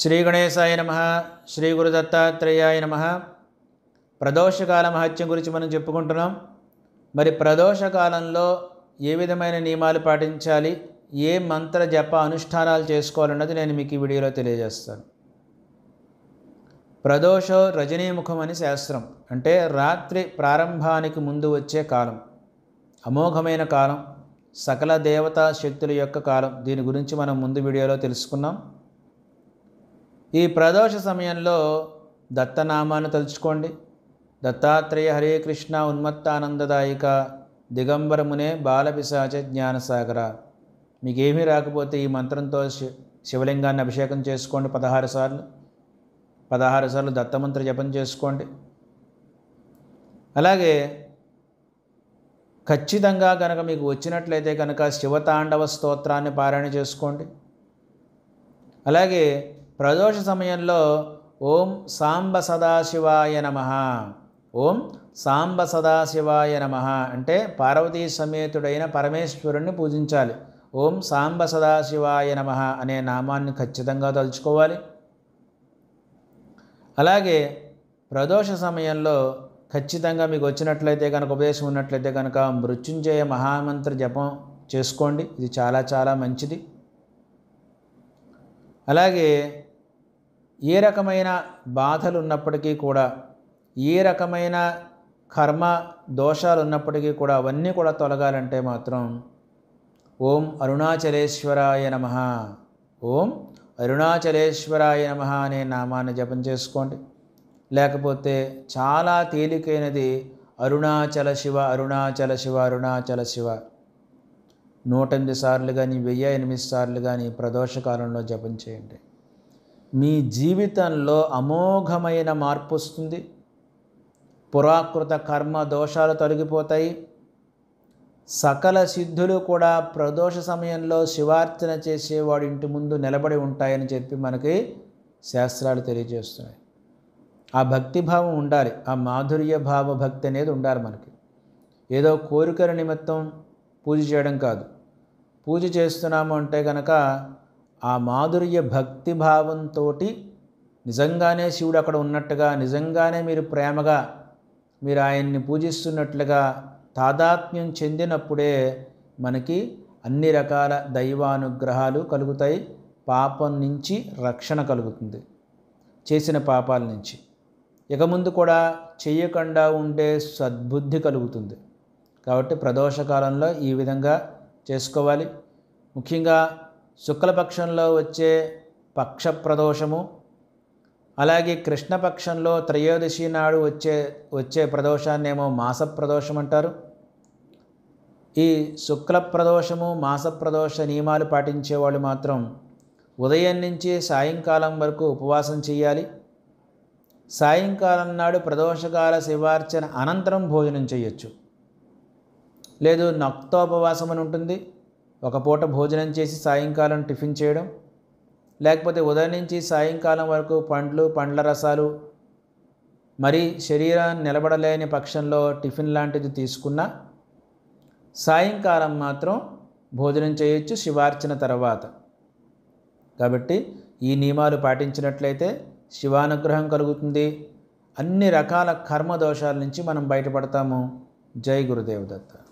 శ్రీ గణేశాయ నమ శ్రీ గురు దత్తాత్రేయాయ నమ ప్రదోషకాల మహత్యం గురించి మనం చెప్పుకుంటున్నాం మరి ప్రదోషకాలంలో ఏ విధమైన నియమాలు పాటించాలి ఏ మంత్ర జప అనుష్ఠానాలు చేసుకోవాలన్నది నేను మీకు ఈ వీడియోలో తెలియజేస్తాను ప్రదోషో రజనీముఖం అని శాస్త్రం అంటే రాత్రి ప్రారంభానికి ముందు వచ్చే కాలం అమోఘమైన కాలం సకల దేవతా శక్తుల యొక్క కాలం దీని గురించి మనం ముందు వీడియోలో తెలుసుకున్నాం ఈ ప్రదోష సమయంలో దత్తనామాన్ని తలుచుకోండి దత్తాత్రేయ హరే కృష్ణ ఉన్మత్తానందదాయిక దిగంబరమునే బాలపిశాచ జ్ఞానసాగర మీకేమీ రాకపోతే ఈ మంత్రంతో శివలింగాన్ని అభిషేకం చేసుకోండి పదహారు సార్లు పదహారు సార్లు దత్తమంత్ర జపం చేసుకోండి అలాగే ఖచ్చితంగా కనుక మీకు వచ్చినట్లయితే కనుక శివతాండవ స్తోత్రాన్ని పారాయణ చేసుకోండి అలాగే ప్రదోష సమయంలో ఓం సాంబ సదాశివాయ నమ ఓం సాంబ సదాశివాయ నమ అంటే పార్వతీ సమేతుడైన పరమేశ్వరుణ్ణి పూజించాలి ఓం సాంబ సదాశివాయ నమ అనే నామాన్ని ఖచ్చితంగా తలుచుకోవాలి అలాగే ప్రదోష సమయంలో ఖచ్చితంగా మీకు వచ్చినట్లయితే కనుక ఉపదేశం ఉన్నట్లయితే కనుక మృత్యుంజయ మహామంత్ర జపం చేసుకోండి ఇది చాలా చాలా మంచిది అలాగే ఏ రకమైన బాధలు ఉన్నప్పటికీ కూడా ఏ రకమైన కర్మ దోషాలు ఉన్నప్పటికీ కూడా అవన్నీ కూడా తొలగాలంటే మాత్రం ఓం అరుణాచలేశ్వరాయ నమ ఓం అరుణాచలేశ్వరాయ నమ అనే నామాన్ని జపం చేసుకోండి లేకపోతే చాలా తేలికైనది అరుణాచల శివ అరుణాచల శివ అరుణాచల శివ నూట ఎనిమిది సార్లు కానీ వెయ్యి ఎనిమిది సార్లు కానీ ప్రదోషకాలంలో జపం చేయండి మీ జీవితంలో అమోఘమైన మార్పు వస్తుంది పురాకృత కర్మ దోషాలు తొలగిపోతాయి సకల సిద్ధులు కూడా ప్రదోష సమయంలో శివార్చన చేసేవాడు ఇంటి ముందు నిలబడి ఉంటాయని చెప్పి మనకి శాస్త్రాలు తెలియజేస్తున్నాయి ఆ భక్తిభావం ఉండాలి ఆ మాధుర్య భావ భక్తి అనేది ఉండాలి మనకి ఏదో కోరికల నిమిత్తం పూజ చేయడం కాదు పూజ చేస్తున్నాము అంటే కనుక ఆ మాధుర్య భక్తిభావంతో నిజంగానే శివుడు అక్కడ ఉన్నట్టుగా నిజంగానే మీరు ప్రేమగా మీరు ఆయన్ని పూజిస్తున్నట్లుగా తాదాత్మ్యం చెందినప్పుడే మనకి అన్ని రకాల దైవానుగ్రహాలు కలుగుతాయి పాపం నుంచి రక్షణ కలుగుతుంది చేసిన పాపాల నుంచి ఇక ముందు కూడా చేయకుండా ఉండే సద్బుద్ధి కలుగుతుంది కాబట్టి ప్రదోషకాలంలో ఈ విధంగా చేసుకోవాలి ముఖ్యంగా శుక్లపక్షంలో వచ్చే పక్షప్రదోషము అలాగే కృష్ణపక్షంలో త్రయోదశి నాడు వచ్చే వచ్చే ప్రదోషాన్నేమో మాస ప్రదోషం అంటారు ఈ శుక్ల ప్రదోషము మాస ప్రదోష నియమాలు పాటించేవాళ్ళు మాత్రం ఉదయం నుంచి సాయంకాలం వరకు ఉపవాసం చేయాలి సాయంకాలం నాడు ప్రదోషకాల శివార్చన అనంతరం భోజనం చేయొచ్చు లేదు నక్తోపవాసం అని ఉంటుంది ఒక పూట భోజనం చేసి సాయంకాలం టిఫిన్ చేయడం లేకపోతే ఉదయం నుంచి సాయంకాలం వరకు పండ్లు పండ్ల రసాలు మరి శరీరాన్ని నిలబడలేని పక్షంలో టిఫిన్ లాంటిది తీసుకున్నా సాయంకాలం మాత్రం భోజనం చేయొచ్చు శివార్చన తర్వాత కాబట్టి ఈ నియమాలు పాటించినట్లయితే శివానుగ్రహం కలుగుతుంది అన్ని రకాల కర్మ దోషాల నుంచి మనం బయటపడతాము జై గురుదేవ్ దత్త